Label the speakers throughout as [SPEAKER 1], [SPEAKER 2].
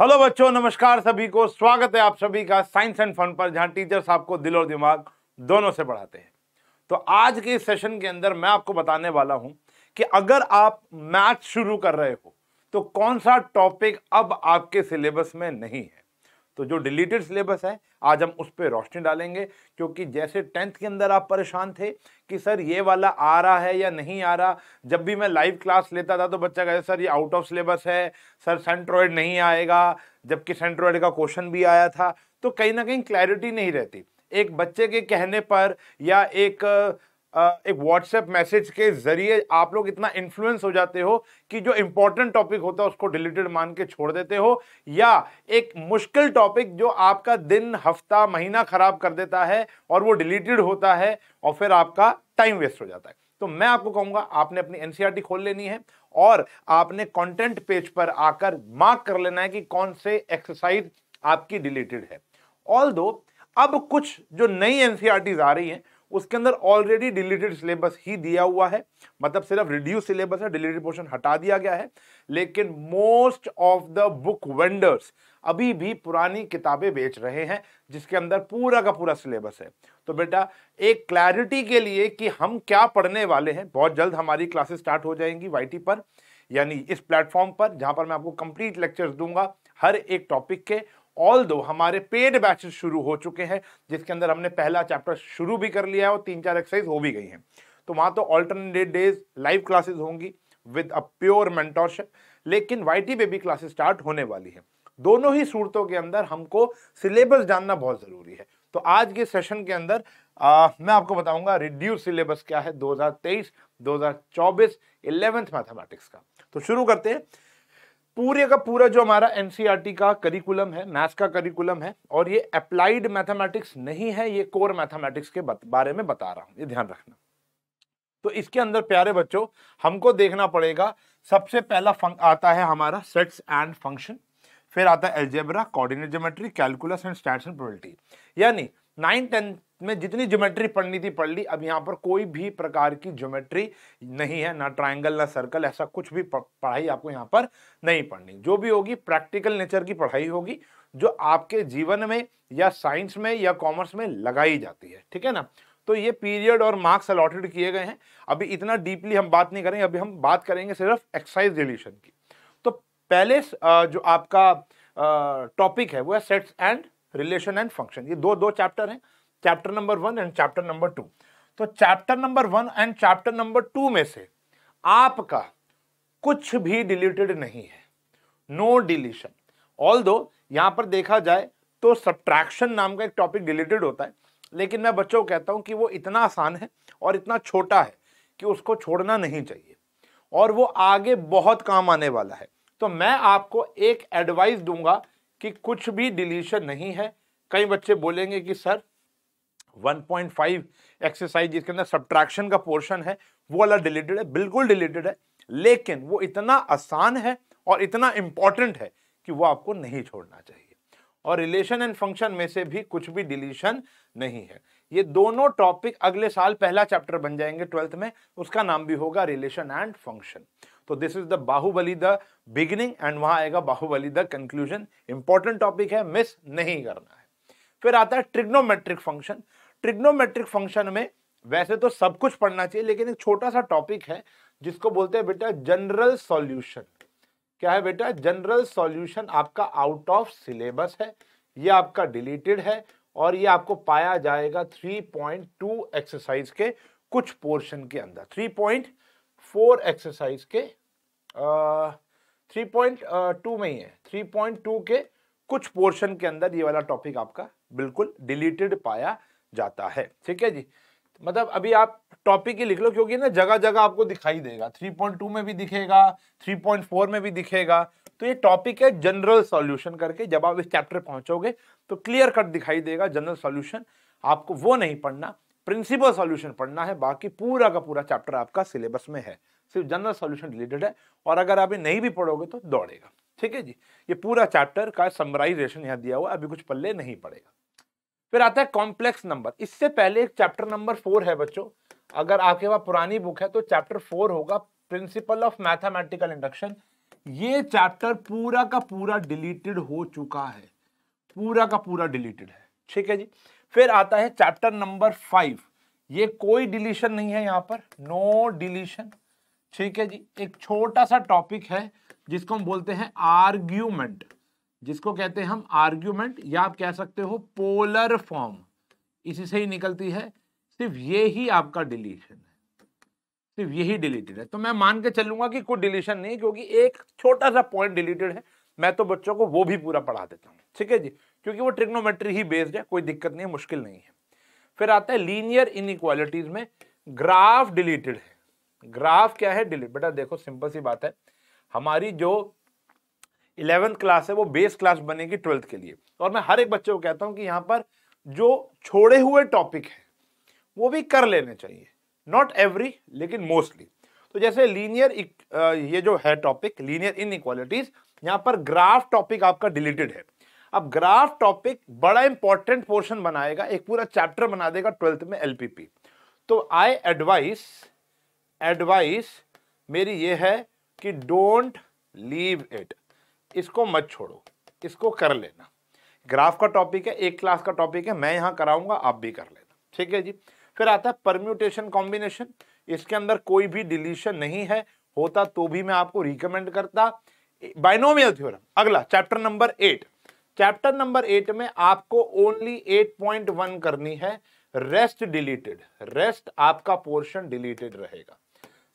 [SPEAKER 1] hello बच्चों नमस्कार सभी को स्वागत है आप सभी का साइंस एंड फन पर जहां टीचर्स आपको दिल और दिमाग दोनों से पढ़ाते हैं तो आज के सेशन के अंदर मैं आपको बताने वाला हूं कि अगर आप मैथ शुरू कर रहे हो तो कौन सा टॉपिक अब आपके सिलेबस में नहीं है तो जो डिलीटेड सिलेबस है आज हम उस पर रोशनी डालेंगे क्योंकि जैसे टेंथ के अंदर आप परेशान थे कि सर ये वाला आ रहा है या नहीं आ रहा जब भी मैं लाइव क्लास लेता था तो बच्चा कहता सर ये आउट ऑफ सिलेबस है सर सेंट्रॉयड नहीं आएगा जबकि सेंट्रॉयड का क्वेश्चन भी आया था तो कहीं ना कहीं क्लैरिटी नहीं रहती एक बच्चे के कहने पर या एक एक व्हाट्सएप मैसेज के जरिए आप लोग इतना इन्फ्लुएंस हो जाते हो कि जो इंपॉर्टेंट टॉपिक होता है उसको डिलीटेड मान के छोड़ देते हो या एक मुश्किल टॉपिक जो आपका दिन हफ्ता महीना खराब कर देता है और वो डिलीटेड होता है और फिर आपका टाइम वेस्ट हो जाता है तो मैं आपको कहूंगा आपने अपनी एनसीईआरटी e खोल लेनी है और आपने कंटेंट पेज पर आकर मार्क कर लेना है कि कौन से एक्सरसाइज आपकी डिलीटेड है ऑल अब कुछ जो नई एनसीआरटीज e आ रही हैं उसके अंदर ऑलरेडी डिलीटेड सिलेबस ही दिया हुआ है मतलब सिर्फ रिड्यूस सिलेबस है डिलीटेड पोर्शन हटा दिया गया है लेकिन most of the book vendors अभी भी पुरानी किताबें बेच रहे हैं जिसके अंदर पूरा का पूरा सिलेबस है तो बेटा एक क्लैरिटी के लिए कि हम क्या पढ़ने वाले हैं बहुत जल्द हमारी क्लासेस स्टार्ट हो जाएंगी वाई पर यानी इस प्लेटफॉर्म पर जहाँ पर मैं आपको कंप्लीट लेक्चर्स दूंगा हर एक टॉपिक के ऑल दो हमारे पेड बैचेस शुरू हो चुके हैं जिसके अंदर हमने पहला चैप्टर शुरू भी कर लिया है और तीन चार एक्सरसाइज हो भी गई हैं तो वहाँ तो ऑल्टरनेट डेज लाइव क्लासेज होंगी विद अ प्योर मेंटोरशिप लेकिन वाई पे भी क्लासेस स्टार्ट होने वाली है दोनों ही सूरतों के अंदर हमको सिलेबस जानना बहुत ज़रूरी है तो आज के सेशन के अंदर आ, मैं आपको बताऊंगा रिड्यूस सिलेबस क्या है 2023 2024 11th मैथमेटिक्स का तो शुरू करते हैं पूरे का पूरा जो हमारा एनसीईआरटी e का करिकुलम है मैथ्स का करिकुलम है और ये अप्लाइड मैथमेटिक्स नहीं है ये कोर मैथमेटिक्स के बारे में बता रहा हूं ये ध्यान रखना तो इसके अंदर प्यारे बच्चों हमको देखना पड़ेगा सबसे पहला आता है हमारा सेट्स एंड फंक्शन फिर आता है algebra coordinate geometry calculus and stats and यानी नाइन टेंथ में जितनी ज्योमेट्री पढ़नी थी पढ़ ली अब यहाँ पर कोई भी प्रकार की ज्योमेट्री नहीं है ना ट्रायंगल ना सर्कल ऐसा कुछ भी पढ़ाई आपको यहाँ पर नहीं पढ़नी जो भी होगी प्रैक्टिकल नेचर की पढ़ाई होगी जो आपके जीवन में या साइंस में या कॉमर्स में लगाई जाती है ठीक है ना तो ये पीरियड और मार्क्स अलॉटेड किए गए हैं अभी इतना डीपली हम बात नहीं करेंगे अभी हम बात करेंगे सिर्फ एक्सरसाइज रिलेशन की तो पहले जो आपका टॉपिक है वो है sets and relation and function ये दो दो चैप्टर हैं chapter number one and chapter number two तो chapter number one and chapter number two में से आपका कुछ भी डिलीटेड नहीं है नो डिलीशन ऑल दो यहाँ पर देखा जाए तो सब्ट्रैक्शन नाम का एक टॉपिक डिलीटेड होता है लेकिन मैं बच्चों को कहता हूं कि वो इतना आसान है और इतना छोटा है कि उसको छोड़ना नहीं चाहिए और वो आगे बहुत काम आने वाला है तो मैं आपको एक एडवाइस दूंगा कि कुछ भी डिलीशन नहीं है कई बच्चे बोलेंगे कि सर 1.5 एक्सरसाइज जिसके अंदर सब्ट्रैक्शन का पोर्शन है वो वाला डिलीटेड है बिल्कुल डिलीटेड है लेकिन वो इतना आसान है और इतना इम्पॉर्टेंट है कि वो आपको नहीं छोड़ना चाहिए और रिलेशन एंड फंक्शन में से भी कुछ भी डिलीशन नहीं है ये दोनों टॉपिक अगले साल पहला चैप्टर बन जाएंगे ट्वेल्थ में उसका नाम भी होगा रिलेशन एंड फंक्शन तो this is the Baahubali the beginning and वहां आएगा Baahubali the conclusion important topic है मिस नहीं करना है फिर आता है ट्रिग्नोमेट्रिक फंक्शन ट्रिग्नोमेट्रिक फंक्शन में वैसे तो सब कुछ पढ़ना चाहिए लेकिन एक छोटा सा टॉपिक है जिसको बोलते हैं बेटा जनरल सॉल्यूशन क्या है बेटा जनरल सॉल्यूशन आपका आउट ऑफ सिलेबस है ये आपका डिलीटेड है और ये आपको पाया जाएगा 3.2 एक्सरसाइज के कुछ पोर्शन के अंदर 3.4 एक्सरसाइज के थ्री पॉइंट टू में ही है थ्री पॉइंट टू के कुछ पोर्शन के अंदर ये वाला टॉपिक आपका बिल्कुल डिलीटेड पाया जाता है ठीक है जी मतलब अभी आप टॉपिक ही लिख लो क्योंकि ना जगह जगह आपको दिखाई देगा 3.2 में भी दिखेगा 3.4 में भी दिखेगा तो ये टॉपिक है जनरल सॉल्यूशन करके जब आप इस चैप्टर पहुंचोगे तो क्लियर कट दिखाई देगा जनरल सॉल्यूशन आपको वो नहीं पढ़ना प्रिंसिपल सॉल्यूशन पढ़ना है बाकी पूरा का पूरा चैप्टर आपका सिलेबस में है सिर्फ जनरल सोल्यूशन रिलेटेड है और अगर आप ये नहीं भी पढ़ोगे तो दौड़ेगा ठीक है जी ये पूरा चैप्टर का समराइजेशन यहाँ दिया हुआ अभी कुछ पल्ले नहीं पड़ेगा फिर आता है कॉम्प्लेक्स नंबर इससे पहले एक चैप्टर नंबर फोर है बच्चों अगर आपके पास पुरानी बुक है तो चैप्टर फोर होगा प्रिंसिपल ऑफ मैथमेटिकल इंडक्शन ये चैप्टर पूरा का पूरा डिलीटेड हो चुका है पूरा का पूरा डिलीटेड है ठीक है जी फिर आता है चैप्टर नंबर फाइव ये कोई डिलीशन नहीं है यहाँ पर नो डिलीशन ठीक है जी एक छोटा सा टॉपिक है जिसको हम बोलते हैं आर्ग्यूमेंट जिसको कहते हैं हम आर्ग्यूमेंट या आप कह सकते हो पोलर फॉर्म इसी से ही निकलती है सिर्फ ये ही आपका डिलीशन है सिर्फ यही डिलीटेड है तो मैं मान के चलूंगा कि कोई डिलीशन नहीं क्योंकि एक छोटा सा पॉइंट डिलीटेड है मैं तो बच्चों को वो भी पूरा पढ़ा देता हूँ ठीक है जी क्योंकि वो ट्रिग्नोमेट्री ही बेस्ड है कोई दिक्कत नहीं है मुश्किल नहीं है फिर आता है लीनियर इन में ग्राफ डिलीटेड है ग्राफ क्या है डिलीट बेटा देखो सिंपल सी बात है हमारी जो इलेवेंथ क्लास है वो बेस क्लास बनेगी ट्वेल्थ के लिए और मैं हर एक बच्चे को कहता हूँ कि यहाँ पर जो छोड़े हुए टॉपिक है वो भी कर लेने चाहिए नॉट एवरी लेकिन मोस्टली तो जैसे लीनियर ये जो है टॉपिक लीनियर इन इक्वालिटीज यहाँ पर ग्राफ टॉपिक आपका डिलीटेड है अब ग्राफ टॉपिक बड़ा इंपॉर्टेंट पोर्शन बनाएगा एक पूरा चैप्टर बना देगा ट्वेल्थ में एलपीपी तो आई एडवाइस एडवाइस मेरी ये है कि डोंट लीव इट इसको मत छोड़ो इसको कर लेना ग्राफ का टॉपिक है एक क्लास का टॉपिक है मैं यहाँ कराऊंगा आप भी कर लेना ठीक है जी फिर आता है परम्यूटेशन कॉम्बिनेशन इसके अंदर कोई भी डिलीशन नहीं है होता तो भी मैं आपको रिकमेंड करता बाइनोमियल थ्योरम अगला chapter number eight chapter number eight में आपको ओनली एट पॉइंट वन करनी है रेस्ट डिलीटेड रेस्ट आपका पोर्शन डिलीटेड रहेगा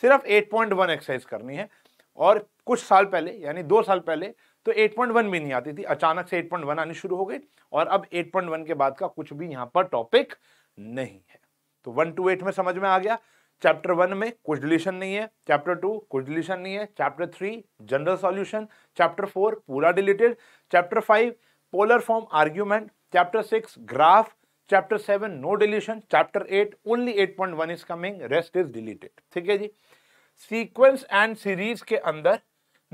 [SPEAKER 1] सिर्फ एट पॉइंट वन एक्सरसाइज करनी है और कुछ साल पहले यानी दो साल पहले तो 8.1 भी नहीं आती थी अचानक से 8.1 आनी शुरू हो गई और अब 8.1 के बाद का कुछ भी यहाँ पर टॉपिक नहीं है तो वन टू एट में समझ में आ गया चैप्टर वन में कुछ डिलीशन नहीं है चैप्टर टू कुछ डिलीशन नहीं है chapter three general solution chapter four पूरा deleted chapter five polar form argument chapter six graph chapter seven no deletion chapter eight only eight point one is coming rest is deleted ठीक है जी sequence and series के अंदर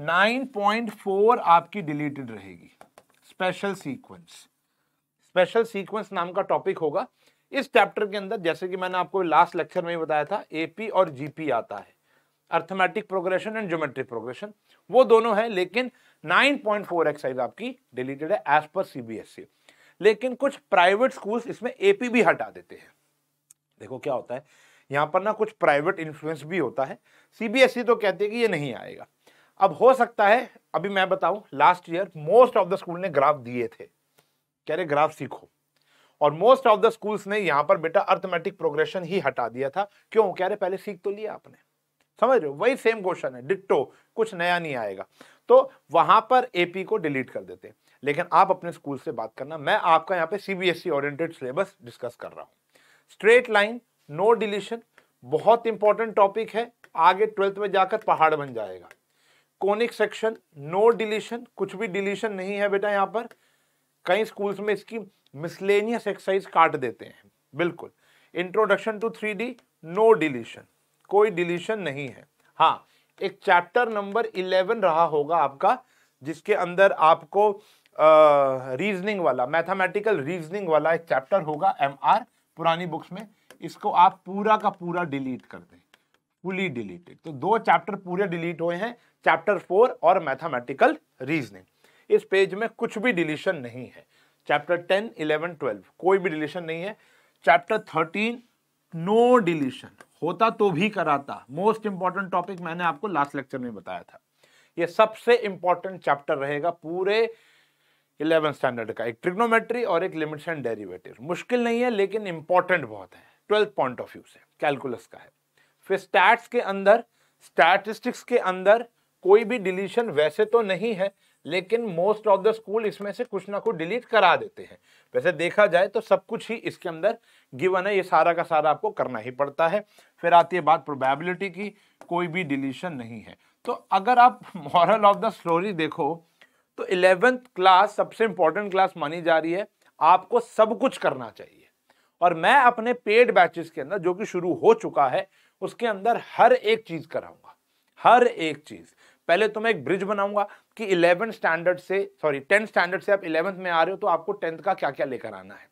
[SPEAKER 1] 9.4 आपकी deleted रहेगी special sequence special sequence नाम का topic होगा इस चैप्टर के अंदर जैसे कि मैंने आपको लास्ट लेक्चर में ही बताया था एपी और जीपी आता है arithmetic progression and geometric progression वो दोनों है लेकिन 9.4 एक्साइज आपकी डिलीटेड है एज पर सीबीएसई लेकिन कुछ प्राइवेट स्कूल्स इसमें एपी भी हटा देते हैं देखो क्या होता है यहाँ पर ना कुछ प्राइवेट इन्फ्लुएंस भी होता है सीबीएसई e तो कहते हैं कि ये नहीं आएगा अब हो सकता है अभी मैं बताऊं last year most of the school ने ग्राफ दिए थे कह रहे ग्राफ सीखो और मोस्ट ऑफ द स्कूल्स ने यहाँ पर बेटा अर्थमेटिक प्रोग्रेशन ही हटा दिया था क्यों कह रहे पहले सीख तो लिया आपने समझ रहे हो वही सेम क्वेश्चन है डिट्टो कुछ नया नहीं आएगा तो वहां पर एपी को डिलीट कर देते लेकिन आप अपने स्कूल से बात करना मैं आपका यहाँ पे सीबीएसई ओरिएंटेड सिलेबस डिस्कस कर रहा हूँ स्ट्रेट लाइन नो डिलीशन बहुत इंपॉर्टेंट टॉपिक है आगे ट्वेल्थ में जाकर पहाड़ बन जाएगा कोनिक सेक्शन नो डिलीशन कुछ भी डिलीशन नहीं है बेटा यहाँ पर कई स्कूल्स में इसकी मिसलेनियस एक्सरसाइज काट देते हैं बिल्कुल introduction to three D no deletion कोई डिलीशन नहीं है हाँ एक चैप्टर नंबर इलेवन रहा होगा आपका जिसके अंदर आपको रीजनिंग वाला मैथमेटिकल रीजनिंग वाला एक चैप्टर होगा एम आर पुरानी बुक्स में इसको आप पूरा का पूरा डिलीट कर दें फुली डिलीटेड तो दो चैप्टर पूरे डिलीट हुए हैं चैप्टर फोर और मैथामेटिकल रीजनिंग इस पेज में कुछ भी डिलीशन नहीं है चैप्टर टेन इलेवन ट्वेल्व कोई भी डिलीशन नहीं है चैप्टर थर्टीन नो डिलीशन होता तो भी कराता मोस्ट इंपॉर्टेंट टॉपिक मैंने आपको लास्ट लेक्चर में बताया था ये सबसे इंपॉर्टेंट चैप्टर रहेगा पूरे इलेवन स्टैंडर्ड का एक ट्रिग्नोमेट्री और एक लिमिट्स एंड डेरिवेटिव मुश्किल नहीं है लेकिन इंपॉर्टेंट बहुत है ट्वेल्थ पॉइंट ऑफ व्यू से कैलकुलस का है फिर स्टैट्स के अंदर स्टैटिस्टिक्स के अंदर कोई भी डिलीशन वैसे तो नहीं है लेकिन मोस्ट ऑफ द स्कूल इसमें से कुछ ना कुछ डिलीट करा देते हैं वैसे देखा जाए तो सब कुछ ही इसके अंदर गिवन है ये सारा का सारा आपको करना ही पड़ता है फिर आती है बात प्रोबेबिलिटी की कोई भी डिलीशन नहीं है तो अगर आप मॉरल ऑफ द स्टोरी देखो तो इलेवेंथ क्लास सबसे इंपॉर्टेंट क्लास मानी जा रही है आपको सब कुछ करना चाहिए और मैं अपने पेड बैचेस के अंदर जो कि शुरू हो चुका है उसके अंदर हर एक चीज कराऊंगा हर एक चीज पहले तो मैं एक ब्रिज बनाऊंगा कि इलेवेंथ स्टैंडर्ड से सॉरी टेंथ स्टैंडर्ड से आप इलेवंथ में आ रहे हो तो आपको टेंथ का क्या क्या लेकर आना है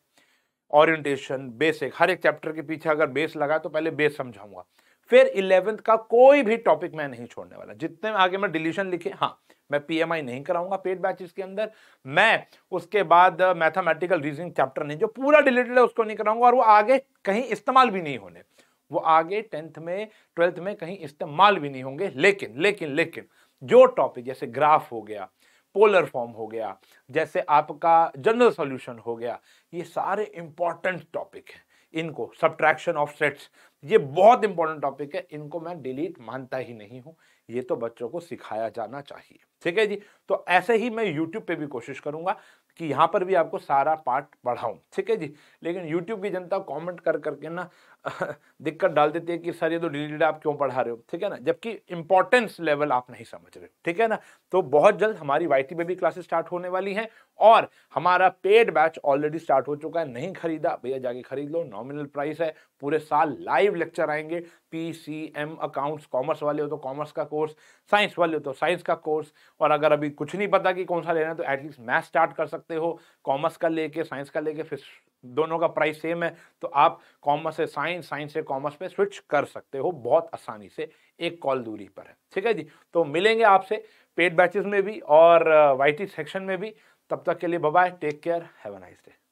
[SPEAKER 1] ओरिएंटेशन बेसिक हर एक चैप्टर के पीछे अगर बेस लगा तो पहले बेस समझाऊंगा फिर इलेवेंथ का कोई भी टॉपिक मैं नहीं छोड़ने वाला जितने आगे मैं डिलीशन लिखे हाँ मैं पीएमआई नहीं कराऊंगा पेड बैचेस के अंदर मैं उसके बाद मैथमेटिकल रीजनिंग चैप्टर नहीं जो पूरा डिलीटेड है उसको नहीं कराऊंगा और वो आगे कहीं इस्तेमाल भी नहीं होने वो आगे टेंथ में ट्वेल्थ में कहीं इस्तेमाल भी नहीं होंगे लेकिन लेकिन लेकिन जो टॉपिक जैसे ग्राफ हो गया पोलर फॉर्म हो गया जैसे आपका जनरल सोल्यूशन हो गया ये सारे इंपॉर्टेंट टॉपिक हैं इनको सब्ट्रैक्शन ऑफ सेट्स ये बहुत इंपॉर्टेंट टॉपिक है इनको मैं डिलीट मानता ही नहीं हूँ ये तो बच्चों को सिखाया जाना चाहिए ठीक है जी तो ऐसे ही मैं यूट्यूब पे भी कोशिश करूंगा कि यहाँ पर भी आपको सारा पार्ट पढ़ाऊँ ठीक है जी लेकिन यूट्यूब की जनता कमेंट कर करके ना दिक्कत डाल देती है कि सर ये तो रिलेटेड आप क्यों पढ़ा रहे हो ठीक है ना जबकि इंपॉर्टेंस लेवल आप नहीं समझ रहे ठीक है ना तो बहुत जल्द हमारी वाई में भी क्लासेस स्टार्ट होने वाली हैं और हमारा पेड बैच ऑलरेडी स्टार्ट हो चुका है नहीं खरीदा भैया जाके खरीद लो नॉमिनल प्राइस है पूरे साल लाइव लेक्चर आएंगे P C M accounts commerce वाले हो तो कॉमर्स का कोर्स साइंस वाले हो तो साइंस का कोर्स और अगर अभी कुछ नहीं पता कि कौन सा लेना है तो एटलीस्ट मैथ स्टार्ट कर सकते हो कॉमर्स का लेके साइंस का लेके फिर दोनों का प्राइस सेम है तो आप कॉमर्स से साइंस साइंस से कॉमर्स पे स्विच कर सकते हो बहुत आसानी से एक कॉल दूरी पर है ठीक है जी तो मिलेंगे आपसे पेड बैचेस में भी और वाई uh, सेक्शन में भी तब तक के लिए bye take care have a nice day